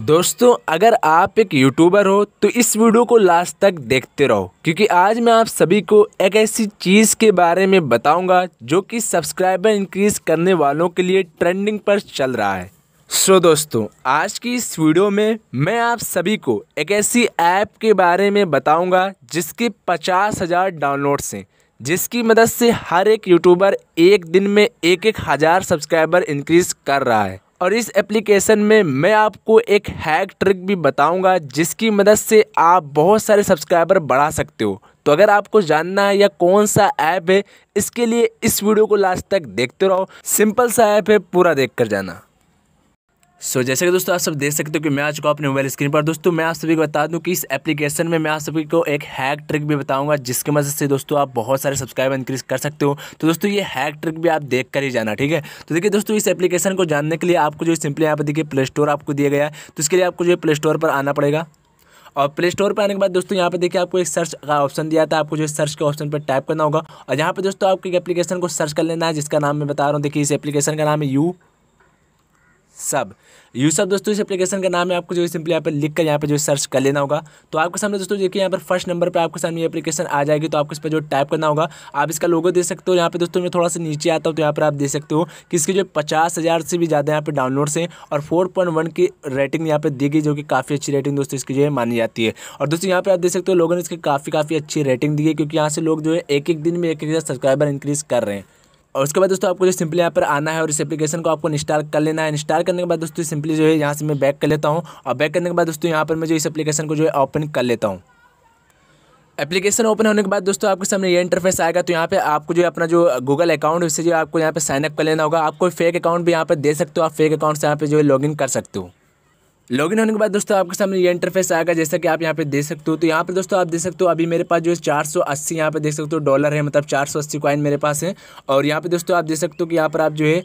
दोस्तों अगर आप एक यूट्यूबर हो तो इस वीडियो को लास्ट तक देखते रहो क्योंकि आज मैं आप सभी को एक ऐसी चीज़ के बारे में बताऊंगा जो कि सब्सक्राइबर इंक्रीज करने वालों के लिए ट्रेंडिंग पर चल रहा है सो दोस्तों आज की इस वीडियो में मैं आप सभी को एक ऐसी ऐप के बारे में बताऊंगा जिसके पचास हज़ार डाउनलोड्स हैं जिसकी मदद से हर एक यूट्यूबर एक दिन में एक एक हज़ार सब्सक्राइबर इंक्रीज़ कर रहा है और इस एप्लीकेशन में मैं आपको एक हैक ट्रिक भी बताऊंगा जिसकी मदद से आप बहुत सारे सब्सक्राइबर बढ़ा सकते हो तो अगर आपको जानना है या कौन सा ऐप है इसके लिए इस वीडियो को लास्ट तक देखते रहो सिंपल सा ऐप है पूरा देख कर जाना सो so, जैसे कि दोस्तों आप सब देख सकते हो कि मैं आ चुका अपने मोबाइल स्क्रीन पर दोस्तों मैं आप सभी को बता दूं कि इस एप्लीकेशन में मैं आप सभी को एक हैक ट्रिक भी बताऊंगा जिसकी मदद से दोस्तों आप बहुत सारे सब्सक्राइबर इंक्रीज कर सकते हो तो दोस्तों ये हैक ट्रिक भी आप देख कर ही जाना ठीक है तो देखिए दोस्तों इस एप्लीकेशन को जानने के लिए आपको जो सिंपली यहाँ पर देखिए प्ले स्टोर आपको दिया गया है तो इसके लिए आपको जो प्ले स्टोर पर आना पड़ेगा और प्ले स्टोर पर आने के बाद दोस्तों यहाँ पे देखिए आपको एक सर्च का ऑप्शन दिया था आपको जो सर्च के ऑप्शन पर टाइप करना होगा और यहाँ पे दोस्तों आपको एक एप्लीकेशन को सर्च कर लेना है जिसका नाम मैं बता रहा हूँ देखिए इस एप्लीकेशन का नाम है यू सब यू सब दोस्तों इस एप्लीकेशन का नाम है आपको जो है सिंपली यहाँ पर लिख कर यहाँ पर जो सर्च कर लेना होगा तो आपके सामने दोस्तों देखिए यहाँ पर फर्स्ट नंबर पर आपके सामने ये एप्लीकेशन आ जाएगी तो आपको इस पर जो टाइप करना होगा आप इसका लोगो दे सकते हो यहाँ पर दोस्तों मैं थोड़ा सा नीचे आता हूँ तो यहाँ पर आप देख सकते हो कि इसके जो पचास हज़ार से भी ज़्यादा यहाँ पर डाउनलोड्स हैं और फोर पॉइंट वन की रेटिंग यहाँ पर दी गई जो कि काफ़ी अच्छी रेटिंग दोस्तों इसकी जो है मानी जाती है और दोस्तों यहाँ पर आप देख सकते हो लोगों ने इसकी काफ़ी काफ़ी अच्छी रेटिंग दी है क्योंकि यहाँ से लोग जो है एक एक दिन में एक एक हज़ार सब्सक्राइबर इंक्रीज़ कर रहे हैं और उसके बाद दोस्तों आपको जो सिंपली यहाँ पर आना है और इस एप्लीकेशन को आपको इंस्टॉल कर लेना है इंस्टॉल करने के बाद दोस्तों सिंपली जो है यहाँ से मैं बैक कर लेता हूँ और बैक करने के बाद दोस्तों यहाँ पर मैं जो इस एप्लीकेशन को जो है ओपन कर लेता हूँ एप्लीकेशन ओपन होने के बाद दोस्तों आपके सामने ये इंटरफेस आएगा तो यहाँ पे आपको जो अपना जो गूगल अकाउंट है उससे जो आपको यहाँ पे साइनअप कर लेना होगा आप कोई फेक अकाउंट भी यहाँ पे दे सकते हो आप फेक अकाउंट से यहाँ पे जो है लॉगिन कर सकते हो लॉगिन होने के बाद दोस्तों आपके सामने ये इंटरफेस आएगा जैसा कि आप यहाँ पे देख सकते हो तो यहाँ पे दोस्तों आप देख सकते हो अभी मेरे पास जो है चार सौ अस्सी यहाँ पे देख सकते हो डॉलर है मतलब चार सौ अस्सी कॉइन मेरे पास है और यहाँ पे दोस्तों आप देख सकते हो कि यहाँ पर आप जो है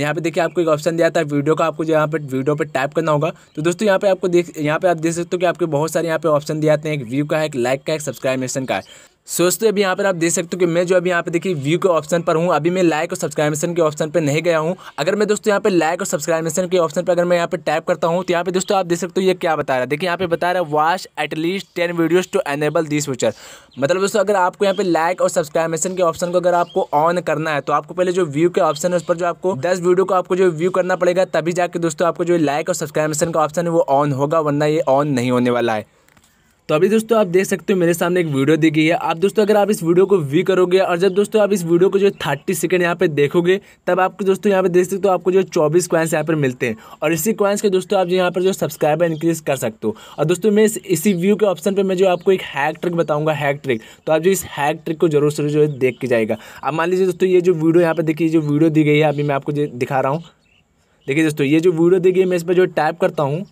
यहाँ पे देखिए आपको एक ऑप्शन दिया था वीडियो का आपको जो यहाँ पे वीडियो पे टाइप करना होगा तो दोस्तों यहाँ पे आपको देख यहाँ पे आप देख सकते हो कि आपके बहुत सारे यहाँ पे ऑप्शन दिए आते हैं एक व्यू का है एक लाइक का एक सब्सक्राइबेशन का है सोचते अभी यहाँ पर आप देख सकते हो कि मैं जो अभी यहाँ पे देखिए व्यू के ऑप्शन पर हूँ अभी मैं लाइक और सब्सक्राइबेशन के ऑप्शन पर नहीं गया हूँ अगर मैं दोस्तों यहाँ पे लाइक और सब्सक्राइबेशन के ऑप्शन पर अगर मैं यहाँ पे टाइप करता हूँ तो यहाँ पे दोस्तों आप देख सकते हो ये क्या बता रहा है देखिए यहाँ पे बता रहा है watch at least ten videos to enable this feature मतलब दोस्तों अगर आपको यहाँ पे लाइक और सब्सक्राइबेशन के ऑप्शन को अगर आपको ऑन करना है तो आपको पहले जो व्यू के ऑप्शन है उस पर जो आपको दस वीडियो को आपको जो व्यू करना पड़ेगा तभी जाकर दोस्तों आपको जो लाइक और सब्सक्राइबेशन का ऑप्शन है वो ऑन होगा वरना ये ऑन नहीं होने वाला है तो अभी दोस्तों आप देख सकते हो मेरे सामने एक वीडियो दी गई है आप दोस्तों अगर आप इस वीडियो को व्यू करोगे और जब दोस्तों आप इस वीडियो को जो थर्टी सेकेंड यहाँ पे देखोगे तब आपको दोस्तों यहाँ पे देख सकते हो आपको जो चौबीस क्वाइंस यहाँ पर मिलते हैं और इसी क्वाइंस के दोस्तों आप यहाँ पर जो सब्सक्राइबर इंक्रीज कर सकते हो और दोस्तों मैं इसी व्यू के ऑप्शन पर मैं जो आपको एक हैक ट्रिक बताऊँगा हैक ट्रिक तो आप जो इस हैक ट्रिक को जरूर जरूर जो है देख के जाएगा अब मान लीजिए दोस्तों ये जो वीडियो यहाँ पर देखिए जो वीडियो दी गई है अभी मैं आपको दिखा रहा हूँ देखिए दोस्तों ये जो वीडियो दी गई है मैं इस पर जो टाइप करता हूँ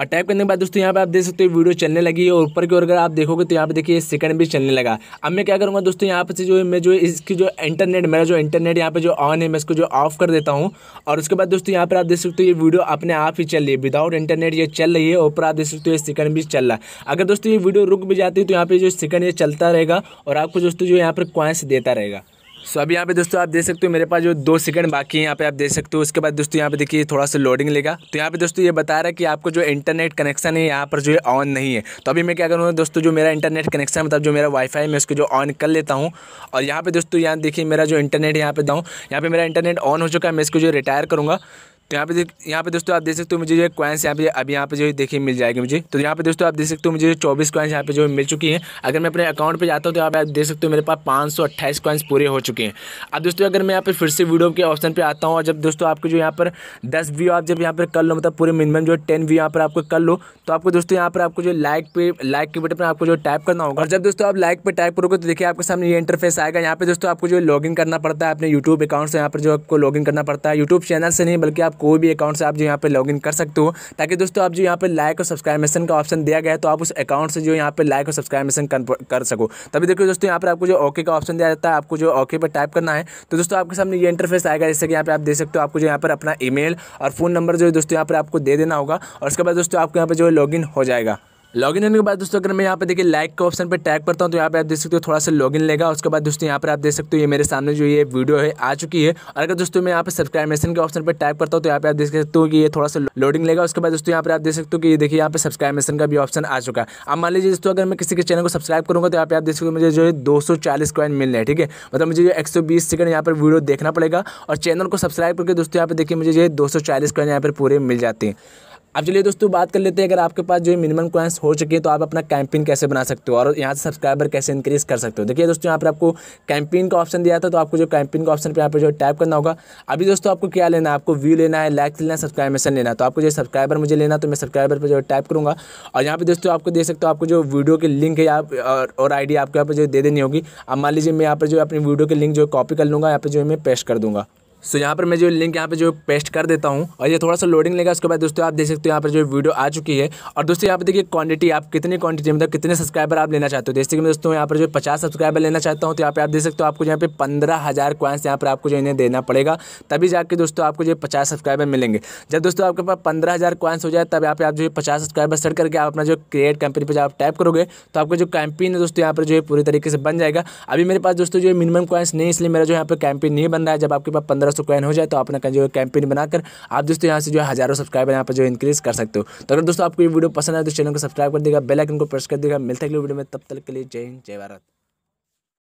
और टाइप करने के बाद दोस्तों यहाँ पे आप देख सकते हो वीडियो चलने लगी है और ऊपर की ओर अगर आप देखोगे तो यहाँ पे देखिए सेकंड भी चलने लगा अब मैं क्या करूँगा दोस्तों यहाँ पे जो है मैं जो इसकी जो इंटरनेट मेरा जो इंटरनेट यहाँ पे जो ऑन है मैं इसको जो ऑफ कर देता हूँ और उसके बाद दोस्तों यहाँ पर आप देख सकते हो ये वीडियो अपने आप ही चल रही है विदाउट इंटरनेट ये चल रही है ऊपर आप देख सकते हो ये सेकंड भी चल रहा है अगर दोस्तों ये वीडियो रुक भी जाती है तो यहाँ पर जो सेकंड ये चलता रहेगा और आपको दोस्तों जो यहाँ पर क्वाइंस देता रहेगा सो अब यहाँ पे दोस्तों आप देख सकते हो मेरे पास जो दो सेकंड बाकी है यहाँ पे आप देख सकते हो उसके बाद दोस्तों यहाँ पे देखिए थोड़ा सा लोडिंग लेगा तो यहाँ पे दोस्तों ये बता रहा है कि आपको जो इंटरनेट कनेक्शन है यहाँ पर जो है ऑन नहीं है तो अभी मैं क्या करूँगा दोस्तों जो मेरा इंटरनेट कनेक्शन मतलब जो मेरा वाईफाई मैं उसको जो ऑन कर लेता हूँ और यहाँ पर दोस्तों यहाँ देखिए मेरा जो इंटरनेट यहाँ पे दाऊँ यहाँ पर मेरा इंटरनेट ऑन हो चुका है मैं इसको जो रिटायर करूँगा तो यहाँ पे देख यहाँ पे दोस्तों आप देख सकते हो मुझे जो क्वाइंस यहाँ पे अभी यहाँ पे जो देखिए मिल जाएगी मुझे तो यहाँ पे दोस्तों आप देख सकते हो मुझे चौबीस क्वाइंस यहाँ पे जो मिल चुकी हैं अगर मैं अपने अकाउंट पे जाता हूँ तो यहाँ पे आप देख सकते हो मेरे पास पाँच सौ अट्ठाईस क्वाइंस पूरे हो चुके हैं अब दोस्तों अगर मैं यहाँ पर फिर से वीडियो के ऑप्शन पर आता हूँ और जब दोस्तों आपको जो यहाँ पर दस व्यू आप जब यहाँ पर कर लो मतलब पूरे मिनिमम जो टेन व्यू यहाँ पर आपको कर लो तो आपको दोस्तों यहाँ पर आपको जो लाइक पे लाइक के बटन पर आपको जो टाइप करना होगा और जब दोस्तों आप लाइक पर टाइप करोगे तो देखिए आपके सामने ये इंटरफेस आएगा यहाँ पे दोस्तों आपको जो इन करना पड़ता है अपने यूट्यूब अकाउंट से यहाँ पर जो आपको लॉगिन करना पड़ता है यूट्यूब चैनल से नहीं बल्कि आप कोई भी अकाउंट से आप जो यहाँ पर लॉगिन कर सकते हो ताकि दोस्तों आप जो यहाँ पर लाइक और सब्सक्राइबेशन का ऑप्शन दिया गया है तो आप उस अकाउंट से जो यहाँ पर लाइक और सब्सक्राइबेशन कर सको तभी देखो दोस्तों यहाँ पर आपको जो ओके का ऑप्शन दिया जाता है आपको जो ओके पर टाइप करना है तो दोस्तों आपके सामने ये इंटरफेस आएगा जैसे कि यहाँ पर आप देख सकते हो आपको जो यहाँ पर अपना ई और फ़ोन नंबर जो है दोस्तों यहाँ पर आपको दे देना होगा और उसके बाद दोस्तों आपको यहाँ पर जो है लॉगिन हो जाएगा लॉगिन होने के बाद दोस्तों अगर मैं यहाँ पे देखिए लाइक के ऑप्शन पे टैग करता हूँ तो यहाँ पे आप देख सकते हो थोड़ा सा लॉगिन लेगा उसके बाद दोस्तों यहाँ पर आप देख सकते हो ये मेरे सामने जो ये वीडियो है आ चुकी है और अगर दोस्तों मैं यहाँ पे सब्सक्राइबेशन के ऑप्शन पर टैग करता हूँ तो यहाँ पे आप देख सकते हो कि ये थोड़ा सा लोडिंग लेगा उसके बाद दोस्तों यहाँ पर आप देख सकते हो कि ये देखिए यहाँ सब्सक्राइब सब्सक्राइबेशन का भी ऑप्शन आ चुका है अब मान लीजिए दोस्तों अगर मैं किसी के चैनल को सब्सक्राइब करूँगा तो यहाँ पे आप देख सकते हो मुझे जो है दो सौ चालीस कॉइन मिल रहे हैं ठीक है मतलब मुझे जो एक सौ बीस सेकंड यहाँ पर वीडियो देखना पड़ेगा और चैनल को सब्सक्राइब करके दोस्तों यहाँ पर देखिए मुझे जो है दो सौ चालीस कॉइन यहाँ पर पूरे मिल जाते हैं अब चलिए दोस्तों बात कर लेते हैं अगर आपके पास जो मिनिमम क्वेंस हो चुके हैं तो आप अपना कैंपिन कैसे बना सकते हो और यहाँ से सब्सक्राइबर कैसे इंक्रीज कर सकते हो देखिए दोस्तों यहाँ पर आपको कैंपिन का ऑप्शन दिया था तो आपको जो कैंपिन का ऑप्शन पर यहाँ पर जो टाइप करना होगा अभी दोस्तों आपको क्या लेना है आपको व्यू लेना है लाइक लेना है सब्सक्राइबेशन लेना तो आपको जो सब्सक्राइबर मुझे लेना तो मैं सब्सक्राइबर पर जो टाइप करूँगा और यहाँ पर दोस्तों आपको देख सकते हो आपको जो वीडियो की लिंक है और आई आपको यहाँ पर जो दे देनी होगी अब मान लीजिए मैं यहाँ पर जो अपनी वीडियो की लिंक जो कॉपी कर लूँगा यहाँ पर जो मैं पेश कर दूँगा सो यहाँ पर मैं जो लिंक यहाँ पर जो पेस्ट कर देता हूँ और ये थोड़ा सा लोडिंग लेगा उसके बाद दोस्तों आप देख सकते हो यहाँ पर जो वीडियो आ चुकी है और दोस्तों यहाँ पर देखिए क्वांटिटी आप कितनी क्वांटिटी मतलब कितने सब्सक्राइबर आप लेना चाहते हो जैसे कि मैं दोस्तों यहाँ पर जो पचास सब्सक्राइबर लेना चाहता हूँ तो यहाँ पर आप देख सकते हो आपको यहाँ पे पंद्रह हज़ार क्वाइंस यहाँ पर आपको जो इन्हें देना पड़ेगा तभी जाकर दोस्तों आपको जो पचास सब्सक्राइबर मिलेंगे जब दोस्तों आपके पास पंद्रह हज़ार क्वाइंस हो जाए तब यहाँ पर आप जो पचास सब्सक्राइबर सेट करके आप अपना जो क्रिएट कंपनी पर जब आप टाइप करोगे तो आपका जो कैंपेन है दोस्तों यहाँ पर जो है पूरी तरीके से बन जाएगा अभी मेरे पास दोस्तों जो मिनिमम क्वाइंस नहीं इसलिए मेरा जो यहाँ पर कैंपेन नहीं बन रहा है जब आपके पास पंद्रह सब्सक्राइब हो जाए तो आप अपना जो कैंपेन बनाकर आप दोस्तों यहाँ से जो है हज़ारों सब्सक्राइबर यहाँ पर जो इंक्रीज़ कर सकते हो तो अगर दोस्तों आपको ये वीडियो पसंद आए तो चैनल को सब्सक्राइब कर देगा बेलाइकन को प्रेस कर देगा मिलते अगले वीडियो में तब तक के लिए जय हिंद जय भारत